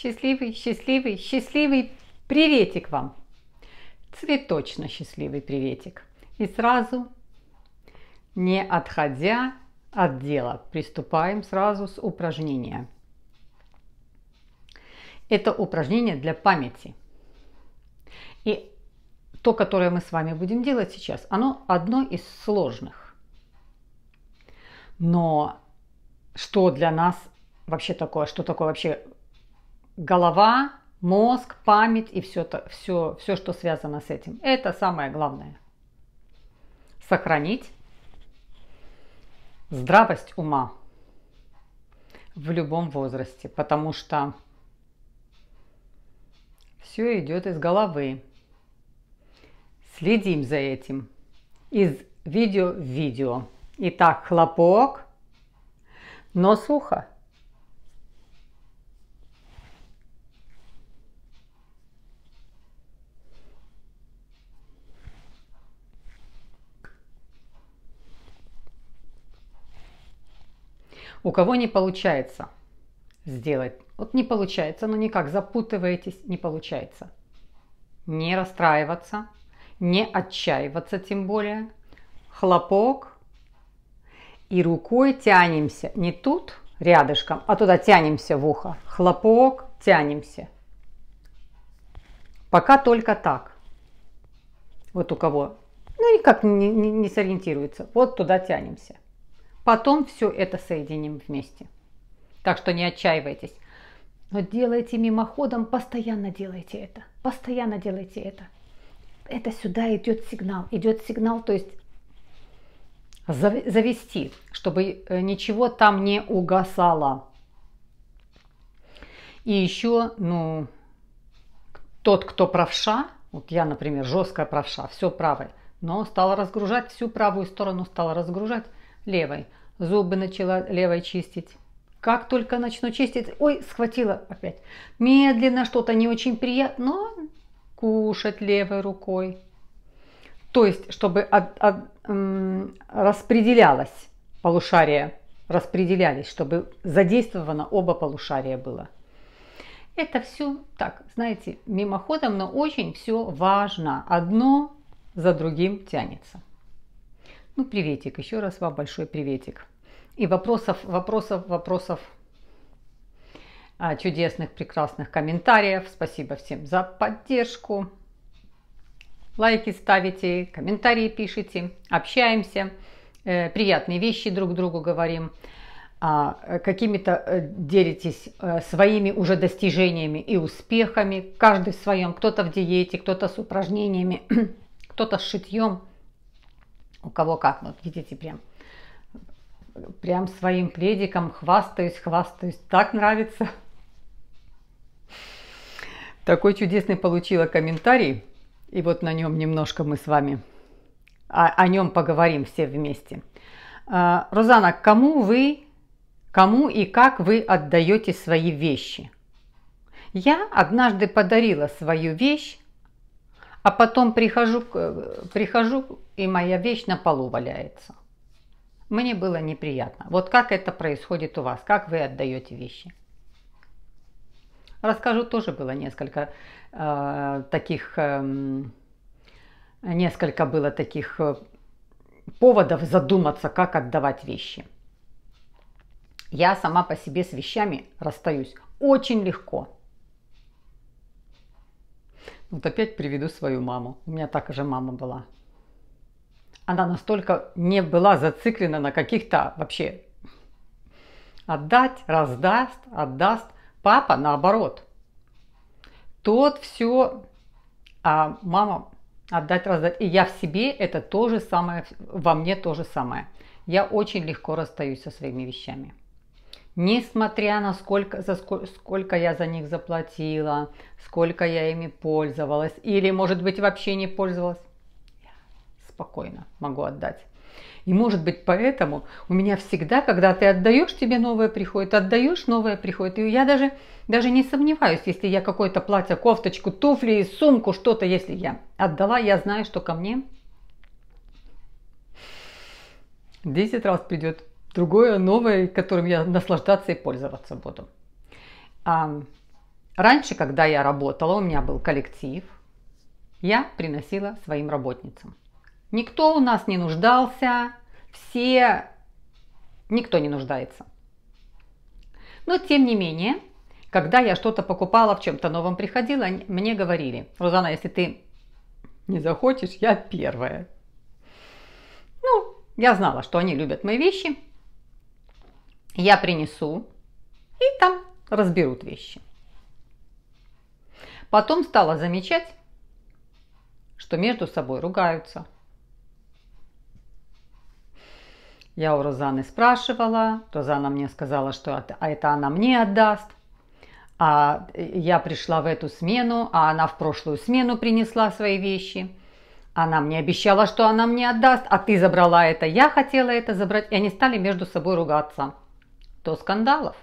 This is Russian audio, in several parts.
Счастливый, счастливый, счастливый приветик вам. Цветочно счастливый приветик. И сразу, не отходя от дела, приступаем сразу с упражнения. Это упражнение для памяти. И то, которое мы с вами будем делать сейчас, оно одно из сложных. Но что для нас вообще такое, что такое вообще голова, мозг, память и все, то, все, все, что связано с этим. Это самое главное. Сохранить здравость ума в любом возрасте, потому что все идет из головы. Следим за этим. Из видео в видео. Итак, хлопок, но сухо. У кого не получается сделать, вот не получается, но ну никак запутываетесь, не получается. Не расстраиваться, не отчаиваться тем более. Хлопок. И рукой тянемся не тут, рядышком, а туда тянемся в ухо. Хлопок, тянемся. Пока только так. Вот у кого ну никак не, не, не сориентируется. Вот туда тянемся. Потом все это соединим вместе. Так что не отчаивайтесь. Но делайте мимоходом, постоянно делайте это. Постоянно делайте это. Это сюда идет сигнал. Идет сигнал, то есть завести, чтобы э, ничего там не угасало. И еще, ну, тот, кто правша, вот я, например, жесткая правша, все правой, но стала разгружать всю правую сторону, стала разгружать левой. Зубы начала левой чистить. Как только начну чистить, ой, схватила опять. Медленно, что-то не очень приятно, но кушать левой рукой. То есть, чтобы от, от, распределялось полушарие, распределялись, чтобы задействовано оба полушария было. Это все так, знаете, мимоходом, но очень все важно. Одно за другим тянется. Ну, приветик, еще раз вам большой приветик. И вопросов, вопросов, вопросов, а, чудесных, прекрасных комментариев. Спасибо всем за поддержку. Лайки ставите, комментарии пишите, общаемся, э, приятные вещи друг другу говорим а, какими-то э, делитесь э, своими уже достижениями и успехами, каждый в своем, кто-то в диете, кто-то с упражнениями, кто-то с шитьем, у кого как, вот видите прям прям своим пледиком хвастаюсь, хвастаюсь. Так нравится. Такой чудесный получила комментарий. И вот на нем немножко мы с вами о, о нем поговорим все вместе. А, Розана, кому вы, кому и как вы отдаете свои вещи? Я однажды подарила свою вещь, а потом прихожу, прихожу и моя вещь на полу валяется. Мне было неприятно. Вот как это происходит у вас? Как вы отдаете вещи? Расскажу, тоже было несколько э, таких, э, несколько было таких э, поводов задуматься, как отдавать вещи. Я сама по себе с вещами расстаюсь очень легко. Вот опять приведу свою маму. У меня так же мама была она настолько не была зациклена на каких-то вообще отдать, раздаст, отдаст. Папа наоборот. Тот все, а мама отдать, раздать. И я в себе это то же самое, во мне то же самое. Я очень легко расстаюсь со своими вещами. Несмотря на сколько, за сколько, сколько я за них заплатила, сколько я ими пользовалась, или, может быть, вообще не пользовалась, спокойно могу отдать. И может быть поэтому у меня всегда, когда ты отдаешь, тебе новое приходит, отдаешь, новое приходит. И я даже, даже не сомневаюсь, если я какое-то платье, кофточку, туфли, сумку, что-то, если я отдала, я знаю, что ко мне 10 раз придет другое, новое, которым я наслаждаться и пользоваться буду. А, раньше, когда я работала, у меня был коллектив, я приносила своим работницам. Никто у нас не нуждался, все... Никто не нуждается. Но тем не менее, когда я что-то покупала, в чем-то новом приходила, мне говорили, Розана, если ты не захочешь, я первая. Ну, я знала, что они любят мои вещи. Я принесу, и там разберут вещи. Потом стала замечать, что между собой ругаются – Я у Розаны спрашивала, Розана мне сказала, что а это она мне отдаст. А э, я пришла в эту смену, а она в прошлую смену принесла свои вещи. Она мне обещала, что она мне отдаст, а ты забрала это, я хотела это забрать. И они стали между собой ругаться. То скандалов.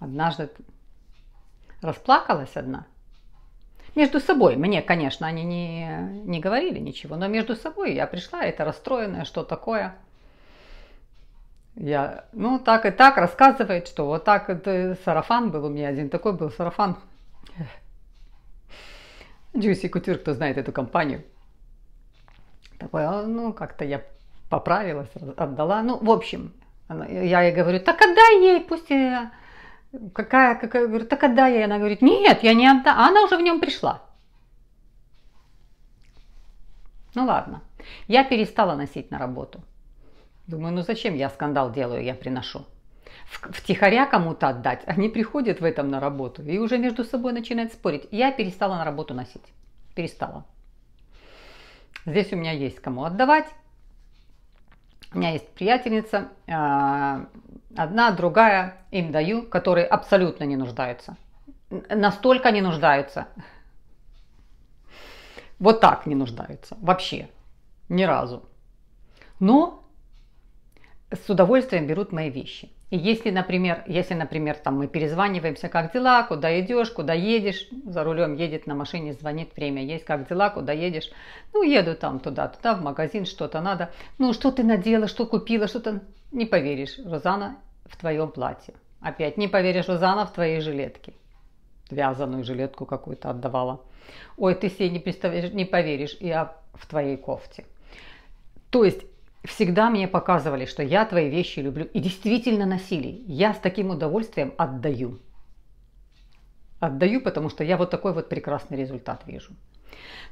Однажды расплакалась одна. Между собой, мне, конечно, они не, не говорили ничего, но между собой я пришла, это расстроенное, что такое. Я, ну, так и так рассказывает, что вот так это сарафан был у меня один, такой был сарафан. Джуси Кутюр, кто знает эту компанию. Такой, «А, ну, как-то я поправилась, отдала. Ну, в общем, я ей говорю, так отдай ей, пусть я э, какая, какая, говорю, так отдай ей. Она говорит, нет, я не отдам. А она уже в нем пришла. Ну ладно. Я перестала носить на работу. Думаю, ну зачем я скандал делаю, я приношу. В, втихаря кому-то отдать. Они приходят в этом на работу и уже между собой начинают спорить. Я перестала на работу носить. Перестала. Здесь у меня есть кому отдавать. У меня есть приятельница, а, Одна, другая им даю, которые абсолютно не нуждаются. Настолько не нуждаются. Вот так не нуждаются. Вообще. Ни разу. Но с удовольствием берут мои вещи. И если, например, если, например, там мы перезваниваемся, как дела, куда идешь, куда едешь, за рулем едет на машине, звонит время, есть как дела, куда едешь, ну еду там туда-туда, в магазин, что-то надо, ну что ты надела, что купила, что-то, не поверишь, Розана в твоем платье. Опять не поверишь, Розана в твоей жилетке. Вязаную жилетку какую-то отдавала. Ой, ты себе не, представишь, не поверишь, я в твоей кофте. То есть всегда мне показывали, что я твои вещи люблю. И действительно носили. Я с таким удовольствием отдаю. Отдаю, потому что я вот такой вот прекрасный результат вижу.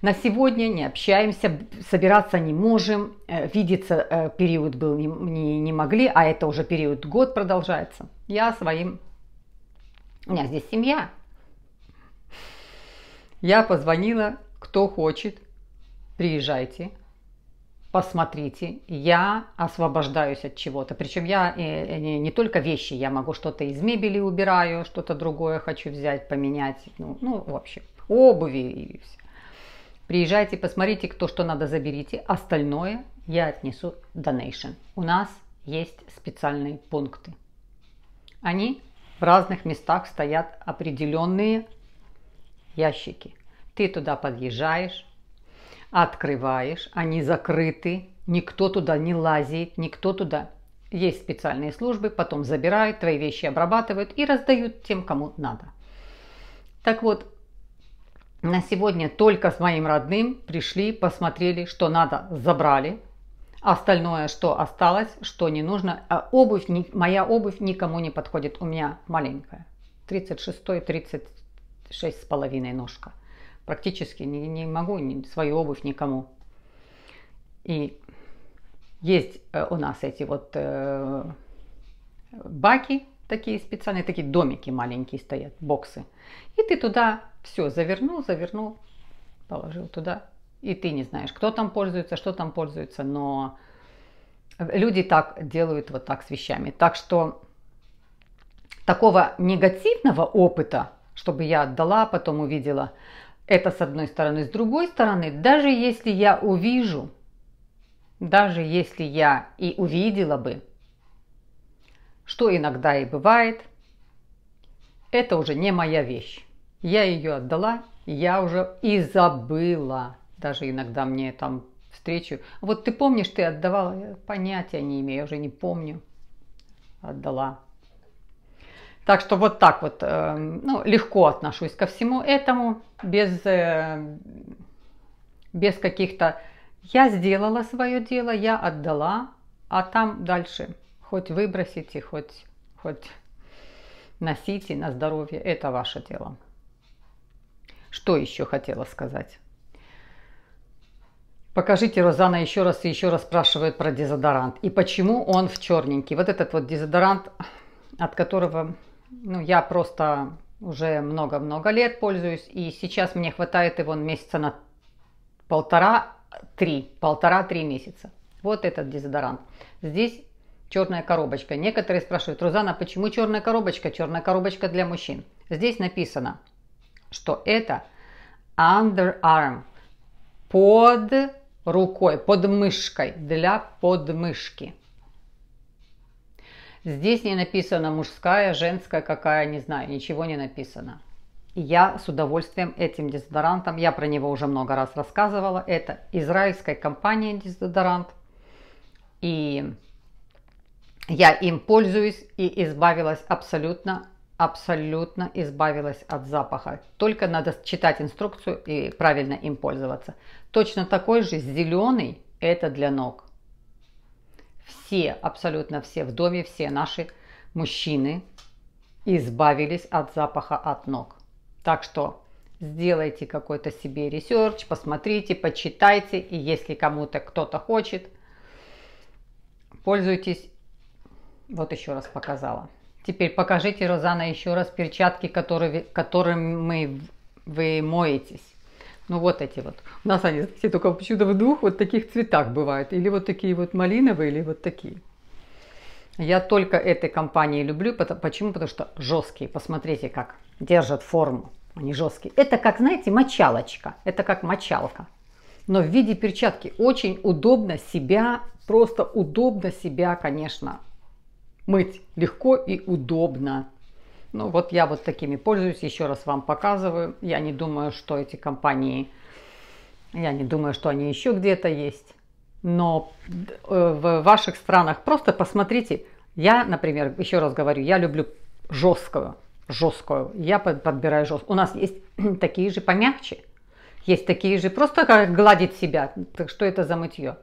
На сегодня не общаемся, собираться не можем, э, видеться э, период был не, не, не могли, а это уже период год продолжается. Я своим, у меня здесь семья. Я позвонила, кто хочет, приезжайте, посмотрите, я освобождаюсь от чего-то. Причем я э, э, не только вещи, я могу что-то из мебели убираю, что-то другое хочу взять, поменять, ну, ну в общем, обуви и все. Приезжайте, посмотрите, кто что надо, заберите. Остальное я отнесу донейшн. У нас есть специальные пункты. Они в разных местах стоят определенные ящики. Ты туда подъезжаешь, Открываешь, они закрыты, никто туда не лазит, никто туда. Есть специальные службы, потом забирают, твои вещи обрабатывают и раздают тем, кому надо. Так вот, на сегодня только с моим родным пришли, посмотрели, что надо, забрали. Остальное, что осталось, что не нужно. А обувь, моя обувь никому не подходит. У меня маленькая. 36-36 с половиной ножка практически не, не могу ни, свою обувь никому. И есть э, у нас эти вот э, баки, такие специальные, такие домики маленькие стоят, боксы. И ты туда все завернул, завернул, положил туда. И ты не знаешь, кто там пользуется, что там пользуется, но люди так делают вот так с вещами. Так что такого негативного опыта, чтобы я отдала, потом увидела, это с одной стороны. С другой стороны, даже если я увижу, даже если я и увидела бы, что иногда и бывает, это уже не моя вещь. Я ее отдала, я уже и забыла. Даже иногда мне там встречу. Вот ты помнишь, ты отдавала? Я понятия не имею, я уже не помню. Отдала. Так что вот так вот, э, ну, легко отношусь ко всему этому без, э, без каких-то я сделала свое дело, я отдала, а там дальше хоть выбросите, хоть, хоть носите на здоровье, это ваше дело. Что еще хотела сказать? Покажите, Розана еще раз и еще раз спрашивает про дезодорант. И почему он в черненький? Вот этот вот дезодорант, от которого ну, я просто уже много-много лет пользуюсь, и сейчас мне хватает его месяца на полтора-три, полтора-три месяца. Вот этот дезодорант. Здесь черная коробочка. Некоторые спрашивают, Рузана, почему черная коробочка? Черная коробочка для мужчин. Здесь написано, что это underarm, под рукой, под мышкой, для подмышки. Здесь не написано мужская, женская, какая, не знаю, ничего не написано. я с удовольствием этим дезодорантом, я про него уже много раз рассказывала, это израильская компания дезодорант. И я им пользуюсь и избавилась абсолютно, абсолютно избавилась от запаха. Только надо читать инструкцию и правильно им пользоваться. Точно такой же зеленый, это для ног все, абсолютно все в доме, все наши мужчины избавились от запаха от ног. Так что сделайте какой-то себе ресерч, посмотрите, почитайте, и если кому-то кто-то хочет, пользуйтесь. Вот еще раз показала. Теперь покажите, Розана, еще раз перчатки, которые, которыми вы моетесь. Ну вот эти вот. У нас они, все только почему-то в двух вот таких цветах бывают. Или вот такие вот малиновые, или вот такие. Я только этой компании люблю. Почему? Потому что жесткие. Посмотрите, как держат форму. Они жесткие. Это как, знаете, мочалочка. Это как мочалка. Но в виде перчатки очень удобно себя, просто удобно себя, конечно, мыть. Легко и удобно. Ну вот я вот такими пользуюсь, еще раз вам показываю. Я не думаю, что эти компании, я не думаю, что они еще где-то есть. Но э, в ваших странах просто посмотрите. Я, например, еще раз говорю, я люблю жесткую, жесткую. Я подбираю жесткую. У нас есть такие же помягче. Есть такие же, просто как гладить себя. Так что это за мытье?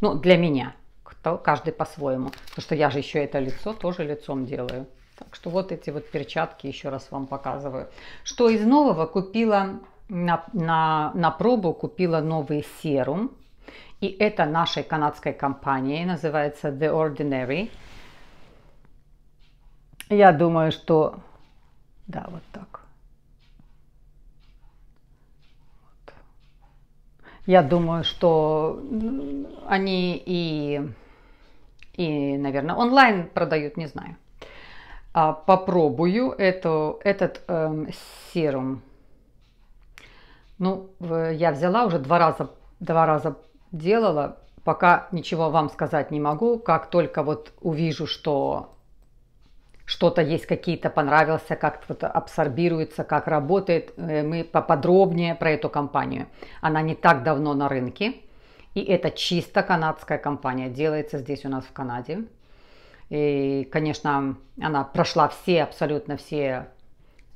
Ну, для меня. Кто, каждый по-своему. Потому что я же еще это лицо тоже лицом делаю. Так что вот эти вот перчатки еще раз вам показываю. Что из нового? Купила на, на, на пробу, купила новый серум. И это нашей канадской компании, называется The Ordinary. Я думаю, что... Да, вот так. Вот. Я думаю, что они и, и, наверное, онлайн продают, не знаю. А, попробую эту, этот э, серум. Ну, я взяла уже два раза, два раза делала. Пока ничего вам сказать не могу. Как только вот увижу, что что-то есть какие-то понравился, как вот абсорбируется, как работает. Э, мы поподробнее про эту компанию. Она не так давно на рынке. И это чисто канадская компания. Делается здесь у нас в Канаде. И, конечно, она прошла все, абсолютно все,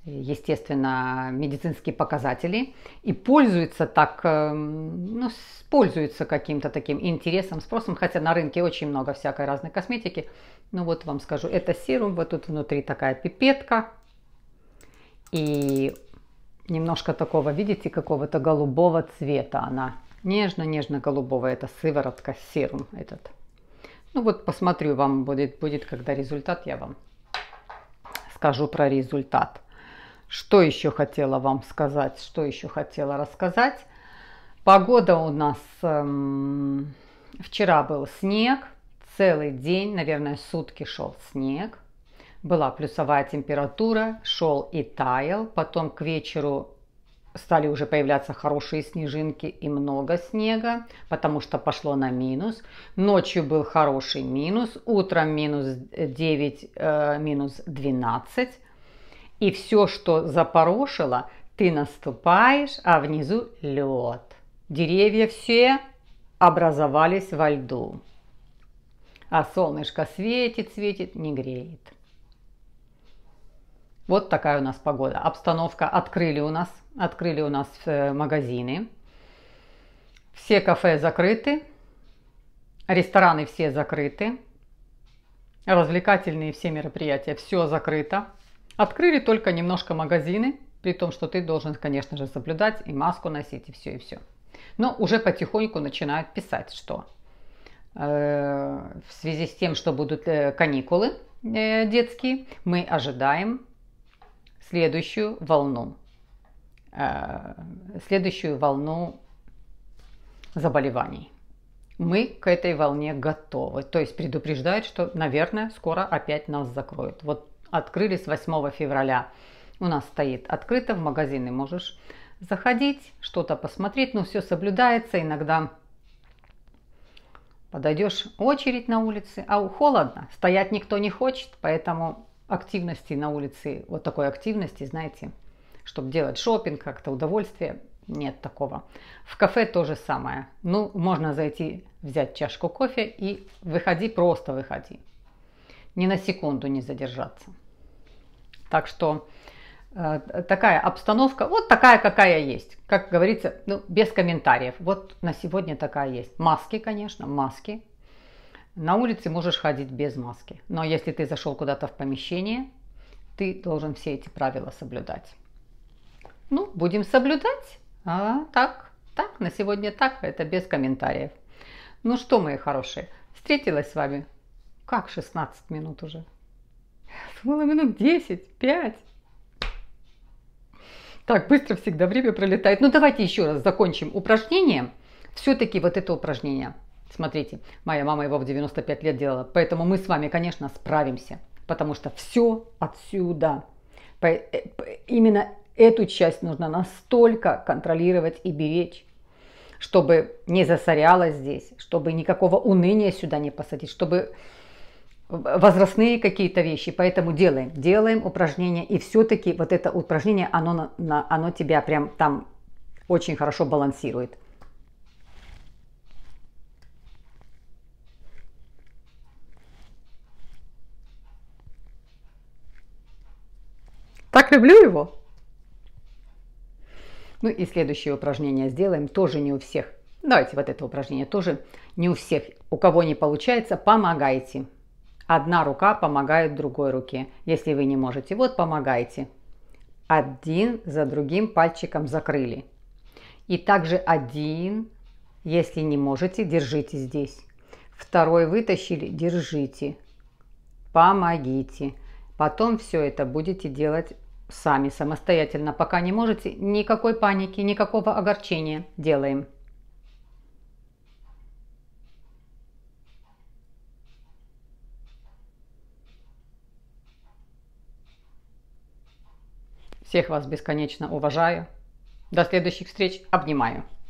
естественно, медицинские показатели и пользуется так, эм, ну, пользуется каким-то таким интересом, спросом, хотя на рынке очень много всякой разной косметики. Ну вот вам скажу, это серум, вот тут внутри такая пипетка и немножко такого, видите, какого-то голубого цвета она. Нежно-нежно-голубого, это сыворотка, серум этот. Ну вот посмотрю, вам будет, будет когда результат, я вам скажу про результат. Что еще хотела вам сказать, что еще хотела рассказать. Погода у нас... Эм, вчера был снег, целый день, наверное, сутки шел снег. Была плюсовая температура, шел и таял. Потом к вечеру стали уже появляться хорошие снежинки и много снега, потому что пошло на минус. Ночью был хороший минус, утром минус 9, э, минус 12. И все, что запорошило, ты наступаешь, а внизу лед. Деревья все образовались во льду. А солнышко светит, светит, не греет. Вот такая у нас погода. Обстановка открыли у нас, открыли у нас э, магазины. Все кафе закрыты, рестораны все закрыты, развлекательные все мероприятия, все закрыто. Открыли только немножко магазины, при том, что ты должен, конечно же, соблюдать и маску носить, и все, и все. Но уже потихоньку начинают писать, что э, в связи с тем, что будут э, каникулы детские, мы ожидаем следующую волну, э, следующую волну заболеваний. Мы к этой волне готовы. То есть предупреждают, что, наверное, скоро опять нас закроют. Вот открыли с 8 февраля. У нас стоит открыто, в магазины можешь заходить, что-то посмотреть, но ну, все соблюдается. Иногда подойдешь очередь на улице, а у холодно, стоять никто не хочет, поэтому активности на улице, вот такой активности, знаете, чтобы делать шопинг, как-то удовольствие, нет такого. В кафе то же самое. Ну, можно зайти, взять чашку кофе и выходи, просто выходи. Ни на секунду не задержаться. Так что э, такая обстановка, вот такая, какая есть. Как говорится, ну, без комментариев. Вот на сегодня такая есть. Маски, конечно, маски. На улице можешь ходить без маски, но если ты зашел куда-то в помещение, ты должен все эти правила соблюдать. Ну, будем соблюдать. А, так, так, на сегодня так, это без комментариев. Ну что, мои хорошие, встретилась с вами. Как 16 минут уже? Думала минут 10, 5. Так, быстро всегда время пролетает. Ну давайте еще раз закончим упражнение. Все-таки вот это упражнение – Смотрите, моя мама его в 95 лет делала, поэтому мы с вами, конечно, справимся, потому что все отсюда. Э, именно эту часть нужно настолько контролировать и беречь, чтобы не засорялось здесь, чтобы никакого уныния сюда не посадить, чтобы возрастные какие-то вещи. Поэтому делаем, делаем упражнение, И все-таки вот это упражнение, оно, на, оно тебя прям там очень хорошо балансирует. Так люблю его. Ну и следующее упражнение сделаем, тоже не у всех. Давайте вот это упражнение тоже не у всех. У кого не получается, помогайте. Одна рука помогает другой руке. Если вы не можете, вот помогайте. Один за другим пальчиком закрыли. И также один, если не можете, держите здесь. Второй вытащили, держите. Помогите. Потом все это будете делать Сами самостоятельно пока не можете, никакой паники, никакого огорчения делаем. Всех вас бесконечно уважаю. До следующих встреч. Обнимаю.